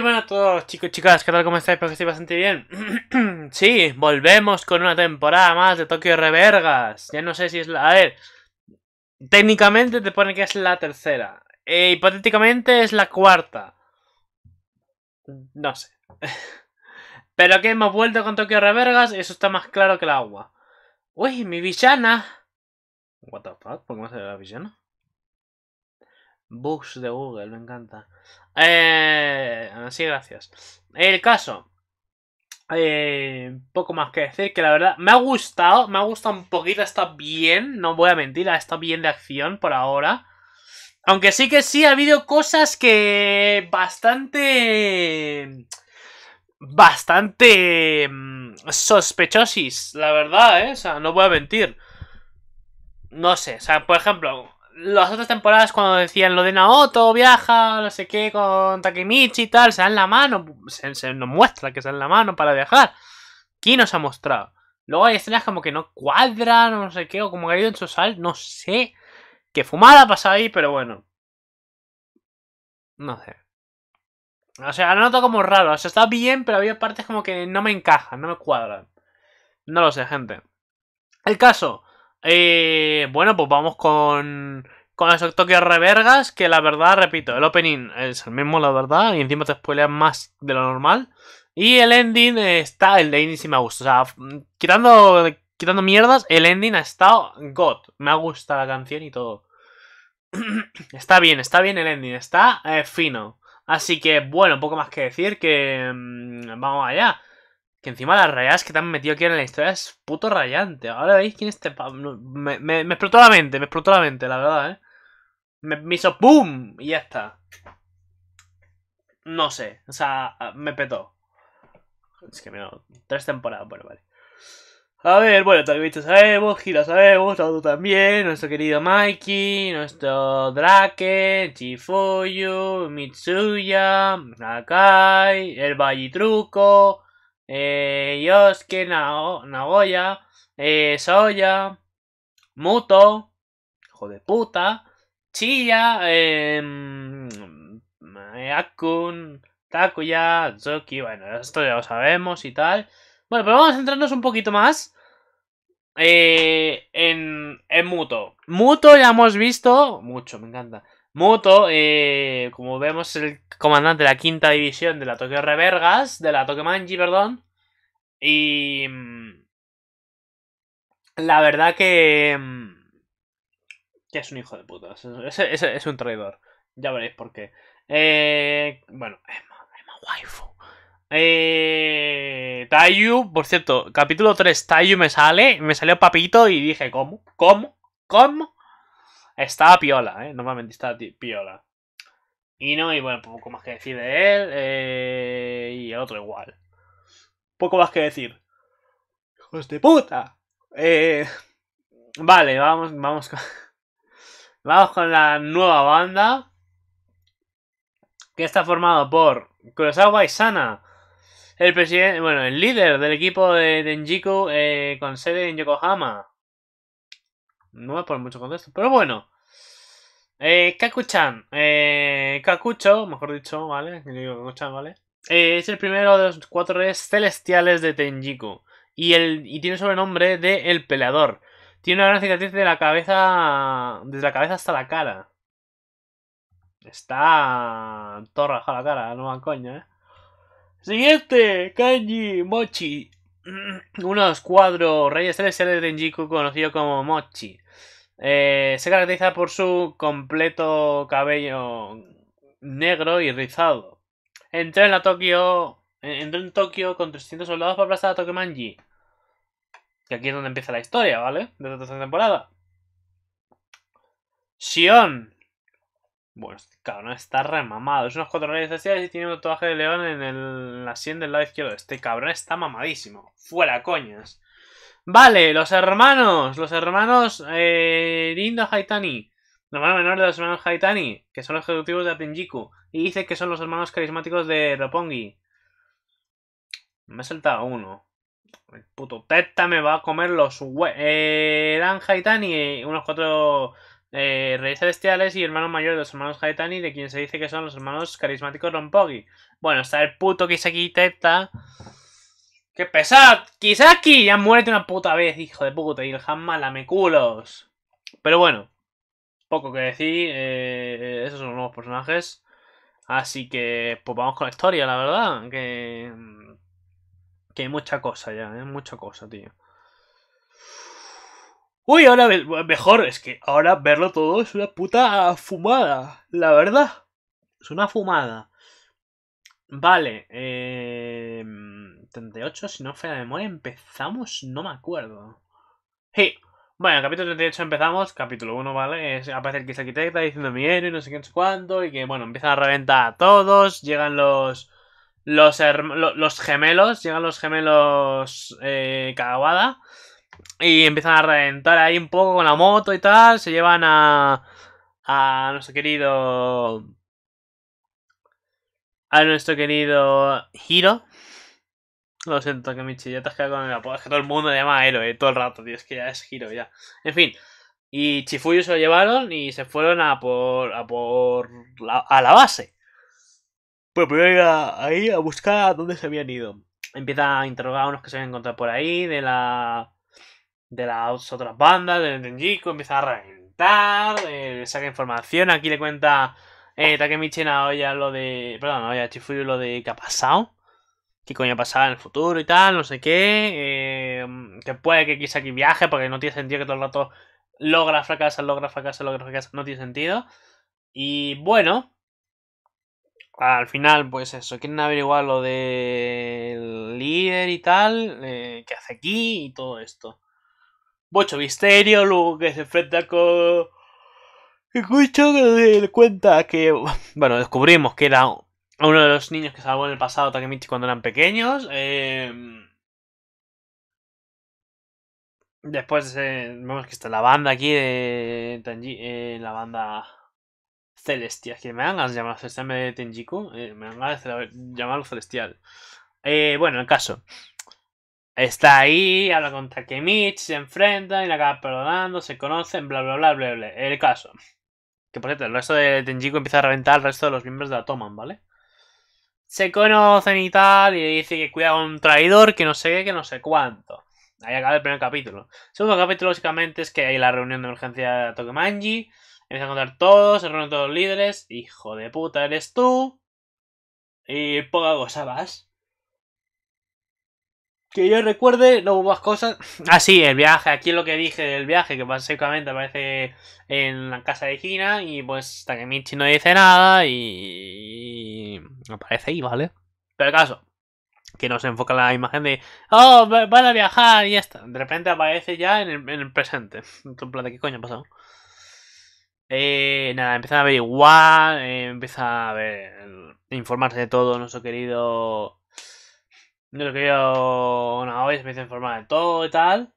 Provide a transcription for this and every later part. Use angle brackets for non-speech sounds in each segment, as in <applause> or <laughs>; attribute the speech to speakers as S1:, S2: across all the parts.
S1: Bueno a todos chicos y chicas, ¿qué tal? ¿Cómo estáis? porque estoy bastante bien. <clears throat> sí, volvemos con una temporada más de Tokio Revergas. Ya no sé si es la... A ver, técnicamente te pone que es la tercera. E hipotéticamente es la cuarta. No sé. <laughs> Pero que hemos vuelto con Tokio Revergas, eso está más claro que el agua. Uy, mi villana. What the fuck, ¿por qué me sale la villana? Bugs de Google, me encanta. Eh, sí, gracias. El caso. Eh, poco más que decir, que la verdad me ha gustado, me ha gustado un poquito, está bien, no voy a mentir, está bien de acción por ahora. Aunque sí que sí ha habido cosas que bastante... Bastante... Mm, sospechosis, la verdad, ¿eh? O sea, no voy a mentir. No sé, o sea, por ejemplo, las otras temporadas cuando decían lo de Naoto, viaja, no sé qué, con Takemichi y tal, se dan la mano, se, nos muestra que se dan la mano para viajar. ¿Quién nos ha mostrado. Luego hay escenas como que no cuadran, no sé qué, o como que ha ido en su sal, no sé. Qué fumada pasa ahí, pero bueno. No sé. O sea, noto como raro. O sea, está bien, pero había partes como que no me encajan, no me cuadran. No lo sé, gente. El caso. Eh, bueno, pues vamos con, con las Tokyo Revergas, que la verdad, repito, el opening es el mismo, la verdad, y encima te spoilean más de lo normal. Y el ending está, el ending sí me ha O sea, quitando, quitando mierdas, el ending ha estado God. Me ha gustado la canción y todo. <clears throat> está bien, está bien el ending, está eh, fino. Así que, bueno, poco más que decir, que mm, vamos allá. Que encima las rayas que te han metido aquí en la historia es puto rayante. Ahora veis quién es este... Me, explotó la mente, me explotó la mente, la verdad, ¿eh? Me, hizo ¡Pum! Y ya está. No sé, o sea, ah, me petó. Es que me mira, tres temporadas, bueno, vale. A ver, bueno, también visto sabemos, Gira sabemos, todo también, nuestro querido Mikey, nuestro Drake, Chifuyu, Mitsuya, Nakai, el Truco eh, Yosuke Nagoya, eh, Soya, Muto, hijo de puta, Chiya, em, eh, Akun, Takuya, Zoki, bueno, esto ya lo sabemos y tal. Bueno, pero vamos a centrarnos un poquito más eh, en, en Muto. Muto ya hemos visto, mucho, me encanta. Moto, eh, como vemos, el comandante de la quinta división de la Tokyo Revergas, de la Manji, perdón. Y. Mm, la verdad mm, que. es un hijo de puta. Es, un traidor. Ya veréis por qué. Eh, bueno, es más, es waifu. Eh, Tayu, por cierto, capítulo 3, Tayu me sale, me salió papito y dije, ¿cómo? ¿Cómo? ¿Cómo? está piola, ¿eh? Normalmente está piola. Y no, y bueno, poco más que decir de él. Eh, y otro igual. Poco más que decir. ¡Hijos de puta! Eh, vale, vamos, vamos con... <laughs> Vamos con la nueva banda. Que está formado por Kurosawa Isana. El presidente, bueno, el líder del equipo de Denjiku eh, con sede en Yokohama. No me pone mucho contexto, pero bueno. Eh, Kakuchan, eh, Kakucho, mejor dicho, ¿vale? ¿vale? Eh, es el primero de los cuatro reyes celestiales de Tenjiku. Y, el, y tiene el sobrenombre de El Peleador. Tiene una gran cicatriz de la cabeza. Desde la cabeza hasta la cara. Está. Torra a la cara, no va coña, eh. Siguiente, Kanji Mochi. <clears throat> Uno de los cuatro reyes celestiales de Tenjiku conocido como Mochi. Eh, se caracteriza por su completo cabello negro y rizado. Entró en la Tokio. en Tokio con 300 soldados para aplastar a Tokemanji. Que aquí es donde empieza la historia, ¿vale? De la tercera temporada. Sion. Bueno, este cabrón está remamado. Es unos cuatro reyes sociales y tiene un tatuaje de león en, el, en la sien del lado izquierdo. Este cabrón está mamadísimo. Fuera coñas. Vale, los hermanos, los hermanos eh, Haitani, hermano menor de los hermanos Haitani, que son los ejecutivos de Atenjiku, y dice que son los hermanos carismáticos de Ropongi. Me ha saltado uno. El puto Teta me va a comer los hue eh, Dan Haitani, eh, unos cuatro eh, reyes celestiales y hermano mayor de los hermanos Haitani, de quien se dice que son los hermanos carismáticos Ropongi. Bueno, está el puto Kiseki Teta. ¡Qué pesad! ¡Kisaki! Ya muérete una puta vez, hijo de puta. Y el me culos. Pero bueno. Poco que decir. Eh, esos son los nuevos personajes. Así que, pues vamos con la historia, la verdad. Que... Que hay mucha cosa ya, ¿eh? Mucha cosa, tío. Uy, ahora mejor, es que ahora verlo todo es una puta fumada, la verdad. Es una fumada. Vale, eh... 38, si no fuera de memoria, empezamos, no me acuerdo. Sí, bueno, capítulo 38 empezamos, capítulo 1, ¿vale? aparece el que es arquitecta diciendo mi héroe, no sé qué, no sé cuánto, y que, bueno, empiezan a reventar a todos, llegan los... Los, gemelos, llegan los gemelos eh, y empiezan a reventar ahí un poco con la moto y tal, se llevan a... a nuestro querido a nuestro querido Hiro, lo siento, que ya te has quedado con el apodo. Es que todo el mundo le llama héroe eh, todo el rato, tío. Es que ya es giro, ya. En fin. Y Chifuyu se lo llevaron y se fueron a por. a por. La, a la base. Pues primero ir a, ahí a buscar a dónde se habían ido. Empieza a interrogar a unos que se habían encontrado por ahí, de la. de las otras bandas, del Tenjiku, empieza a reventar, eh, saca información. Aquí le cuenta eh, Takemichi Naoya lo de. perdón, Naoya Chifuyu lo de que ha pasado coña coño en el futuro y tal, no sé qué. Eh, que puede que quizá aquí viaje, porque no tiene sentido que todo el rato logra fracasar, logra fracasar, logra fracasar no tiene sentido. Y bueno, al final, pues eso, quieren averiguar lo del líder y tal, eh, que hace aquí y todo esto. mucho Misterio, luego que se enfrenta con. Escucho que le cuenta que. Bueno, descubrimos que era un uno de los niños que salvó en el pasado Takemichi cuando eran pequeños. Em, después vemos que está la banda aquí de eh, la banda Celestia, que me han llamado Celestial de Tenjiku, eh, me han llamarlo Celestial. Eh, bueno, el caso. Está ahí, habla con Takemichi, se enfrenta y la acaba perdonando, se conocen, bla bla bla bla bla. El caso. Que por cierto, el resto de Tenjiku empieza a reventar al resto de los miembros de Atoman, ¿vale? se conocen y tal, y dice que cuida a un traidor, que no sé qué, que no sé cuánto. Ahí acaba el primer capítulo. segundo capítulo, básicamente, es que hay la reunión de emergencia de Tokemanji. Empieza a contar todos, se reúnen todos los líderes. Hijo de puta, eres tú. Y poca cosa vas que yo recuerde, no hubo más cosas. <laughs> Ah, sí, el viaje. Aquí es lo que dije del viaje, que básicamente aparece en la casa de Gina y pues Takemichi no dice nada y... aparece ahí, ¿vale? Pero el caso, que nos enfoca la imagen de, oh, van a viajar y ya está. De repente aparece ya en el, presente. <laughs> En plan, ¿de qué coño ha pasado? Eh, nada, empiezan a averiguar, igual eh, empieza a ver, informarse de todo nuestro querido yo creo, una se me a informar de todo y tal.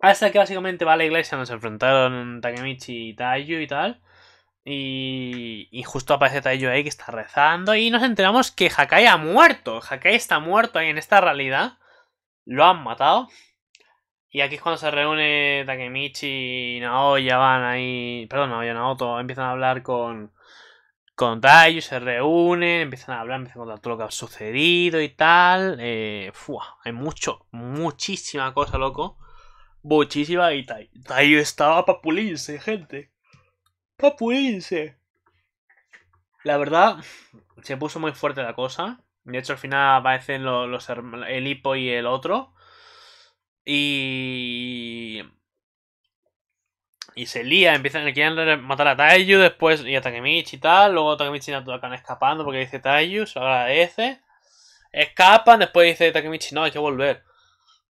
S1: Hasta que básicamente va a la iglesia, nos enfrentaron Takemichi y Taiyu y tal. Y, justo aparece Taiyu ahí que está rezando. Y nos enteramos que Hakai ha muerto. Hakai está muerto ahí en esta realidad. Lo han matado. Y aquí es cuando se reúne Takemichi y Naoya van ahí. Perdón, Naoya Naoto. Empiezan a hablar con, con Tayo se reúnen, empiezan a hablar, empiezan a contar todo lo que ha sucedido y tal. Eh, fua, hay mucho, muchísima cosa, loco. Muchísima y Tayo estaba papulince, gente. Papulince. La verdad, se puso muy fuerte la cosa. De hecho, al final aparecen los, el hipo y el otro. Y y se lía, empiezan a matar a Taiyu después y a Takemichi y tal. Luego Takemichi y escapando porque dice Taiyu, se agradece. Escapan, después dice Takemichi, no, hay que volver.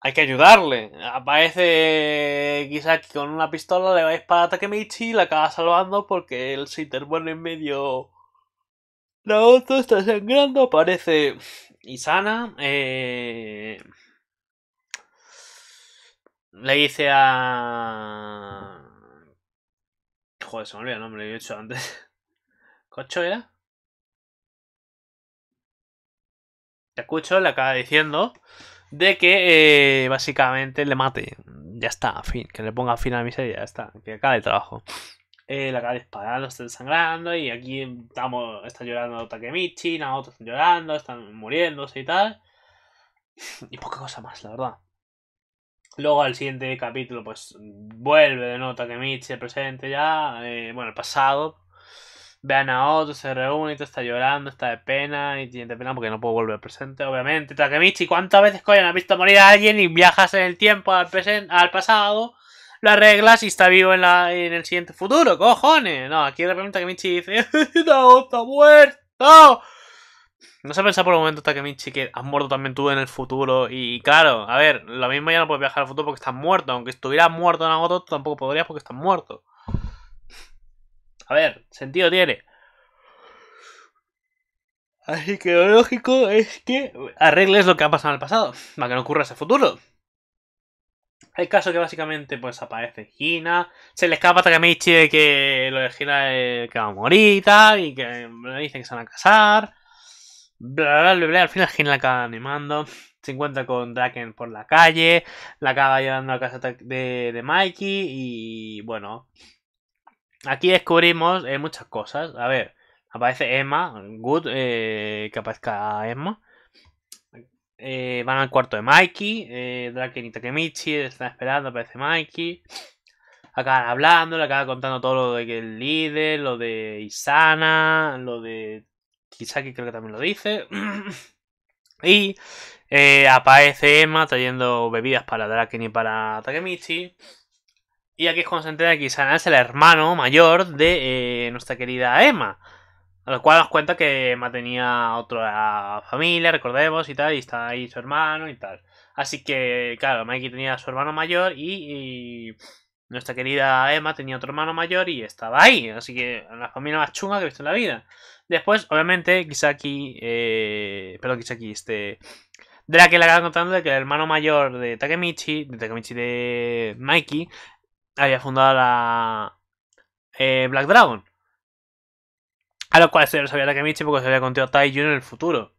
S1: Hay que ayudarle. Aparece Kisaki con una pistola, le va a disparar a Takemichi y la acaba salvando porque el se interpone en medio. La otra está sangrando, aparece Isana. Eh, le dice a Joder, se me olvidó, el nombre, lo he hecho antes. <laughs> ¿Cocho era? escucho, le acaba diciendo de que eh, básicamente le mate. Ya está, fin, que le ponga fin a la miseria, ya está, que acabe el trabajo. Eh, le acaba disparando, está sangrando y aquí estamos, está llorando Takemichi, otros están llorando, están muriéndose y tal. <laughs> Y poca cosa más, la verdad. Luego al siguiente capítulo, pues vuelve de nota que Mitch presente ya, eh, bueno, el pasado. Vean a otro, se reúne, te está llorando, está de pena, y tiene pena porque no puedo volver al presente, obviamente. Takemichi, ¿cuántas veces coño has visto morir a alguien y viajas en el tiempo al, al pasado? Lo arreglas y está vivo en, la, en el siguiente futuro, cojones. No, aquí de repente Takemichi dice, <laughs> no, está muerto. ¿No se ha pensado por el momento, Takemichi, que has muerto también tú en el futuro? Y claro, a ver, lo mismo ya no puedes viajar al futuro porque estás muerto. Aunque estuvieras muerto en la tampoco podrías porque estás muerto. A ver, sentido tiene. Así que lo lógico es que arregles lo que ha pasado en el pasado, para que no ocurra ese futuro. El caso que básicamente pues aparece Gina, se le escapa a Takemichi de que lo de Gina es que va a morir y y que le dicen que se van a casar. Bla, bla, bla, Al final Jin la acaba animando. Se encuentra con Draken por la calle. La acaba llevando a casa de, de Mikey. Y bueno. Aquí descubrimos eh, muchas cosas. A ver. Aparece Emma. Good eh, que aparezca Emma. Eh, van al cuarto de Mikey. Draken y Takemichi están esperando. Aparece Mikey. Acaban hablando. Le acaba contando todo lo de que el líder. Lo de Isana. Lo de Kisaki creo que también lo dice. <clears throat> y eh, aparece Emma trayendo bebidas para Draken y para Takemichi. Y aquí es cuando se que es el hermano mayor de eh, nuestra querida Emma. A lo cual nos cuenta que Emma tenía otra familia, recordemos, y tal, y está ahí su hermano y tal. Así que, claro, Mikey tenía a su hermano mayor y nuestra querida Emma tenía otro hermano mayor y estaba ahí, así que la familia más chunga que he visto en la vida. Después, obviamente, Kisaki, eh, perdón, Kisaki, este, Drake le acaban contando de que el hermano mayor de Takemichi, de Takemichi de Mikey, había fundado la eh, Black Dragon. A lo cual se lo sabía Takemichi porque se había contado Taiju en el futuro.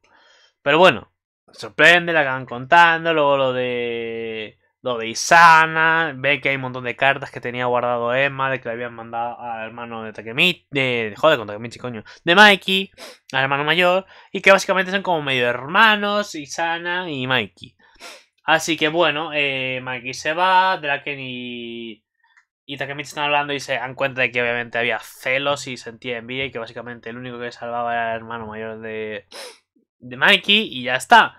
S1: Pero bueno, sorprende, le acaban contando, luego lo de lo de Isana, ve que hay un montón de cartas que tenía guardado Emma, de que le habían mandado al hermano de Takemichi, de, joder, con Takemichi, coño, de Mikey, al hermano mayor, y que básicamente son como medio hermanos, Isana y Mikey. Así que bueno, eh, Mikey se va, Draken y, y Takemichi están hablando y se dan cuenta de que obviamente había celos y sentía envidia y que básicamente el único que salvaba era el hermano mayor de, de Mikey y ya está.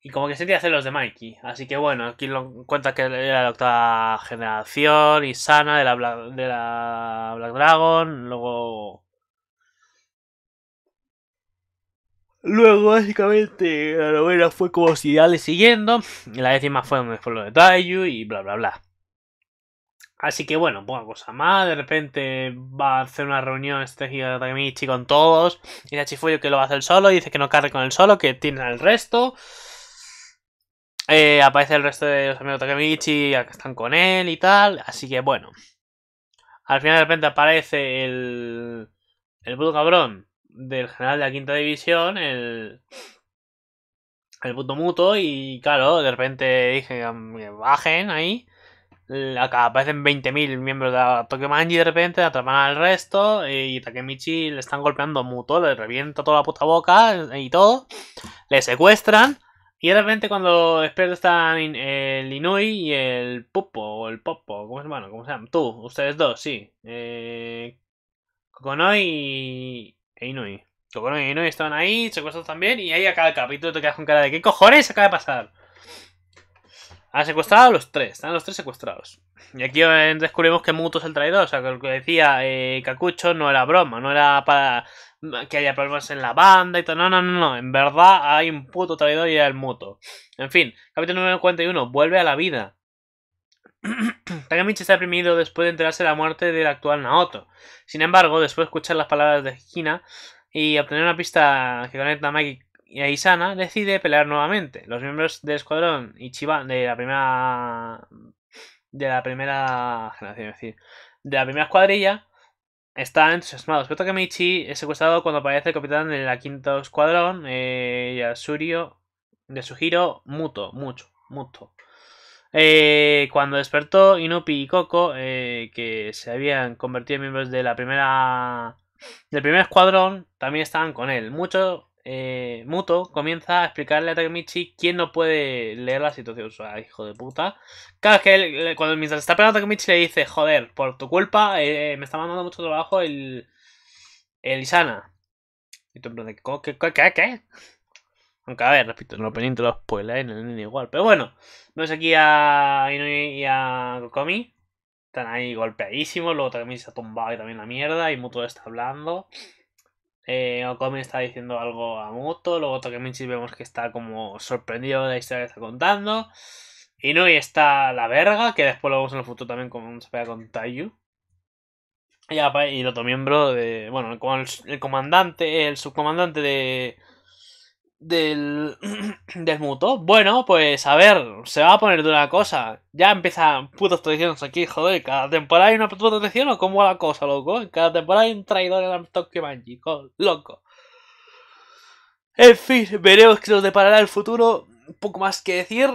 S1: Y como que se hacer los de Mikey. Así que bueno, aquí lo cuenta que era la octava generación, y sana de la, de la Black Dragon, luego... Luego, básicamente, la novela fue como si ya le siguiendo. Y la décima fue donde fue lo de Taiyu y bla, bla, bla. Así que bueno, poca cosa más. De repente va a hacer una reunión Giga de Michi con todos. Y Nachifuyo que lo va a hacer solo. Y dice que no cargue con el solo, que tiene al resto. Eh, aparece el resto de los amigos de Takemichi, que están con él y tal. Así que bueno. Al final de repente aparece el. El puto cabrón del general de la quinta división, el. El puto muto, y claro, de repente dije bajen ahí. Acá aparecen 20.000 miembros de Tokemanji, de repente, atrapan al resto eh, y Takemichi le están golpeando muto, le revienta toda la puta boca eh, y todo, le secuestran y de repente cuando despierto están el Inui y el Popo, o el Popo, ¿cómo se llama? ¿Cómo Tú, ustedes dos, sí. Eh, Kokonoi e Inui. Kokonoi e Inui estaban ahí, secuestrados también, y ahí acaba el capítulo, te quedas con cara de ¿qué cojones acaba de pasar? Han ah, secuestrado a los tres, están los tres secuestrados. Y aquí descubrimos que Mutu es el traidor, o sea, que lo que decía eh, Kakucho no era broma, no era para que haya problemas en la banda y todo. No, no, no, no. En verdad hay un puto traidor y el moto... En fin, capítulo número 941. Vuelve a la vida. <clears throat> Takamichi está deprimido después de enterarse de la muerte del actual Naoto. Sin embargo, después de escuchar las palabras de Hina y obtener una pista que conecta a Maki y a Isana, decide pelear nuevamente. Los miembros del escuadrón Ichiban de la primera de la primera generación, es decir, de la primera escuadrilla Está entusiasmado. que Meichi es secuestrado cuando aparece el capitán de la quinta escuadrón, eh, Yasurio, de su giro, Muto, mucho, mucho. Eh, cuando despertó, Inupi y Coco, eh, que se habían convertido en miembros de la primera del primer escuadrón, también estaban con él. Mucho eh, Muto comienza a explicarle a Takemichi quién no puede leer la situación. O sea, hijo de puta. Claro que él, cuando mientras está pegando a Takemichi le dice, joder, por tu culpa eh, me está mandando mucho trabajo el, el Isana. Y tú de ¿qué, qué, qué, qué? Aunque, a ver, repito, no pendiente los en el niño igual. Pero bueno, vemos aquí a Inui y a Kokomi. Están ahí golpeadísimos. Luego Takemichi se ha tumbado y también la mierda. Y Muto está hablando. Eh, está diciendo algo a Muto. Luego Takemichi vemos que está como sorprendido de la historia que está contando. Y no, y está la verga, que después lo vemos en el futuro también como se con Taiyu. Y, el otro miembro de. Bueno, el comandante, el subcomandante de, del, <clears throat> del Bueno, pues a ver, se va a poner de una cosa. Ya empiezan putas tradiciones aquí, joder. Cada temporada hay una puta tradición o cómo la cosa, loco. Cada temporada hay un traidor en el Tokyo loco. En fin, veremos que nos deparará el futuro. Poco más que decir.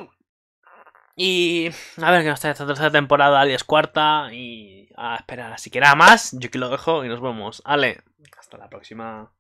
S1: Y a ver que nos trae esta tercera temporada, alias cuarta. Y a esperar, así que más. Yo aquí lo dejo y nos vemos. Ale, hasta la próxima.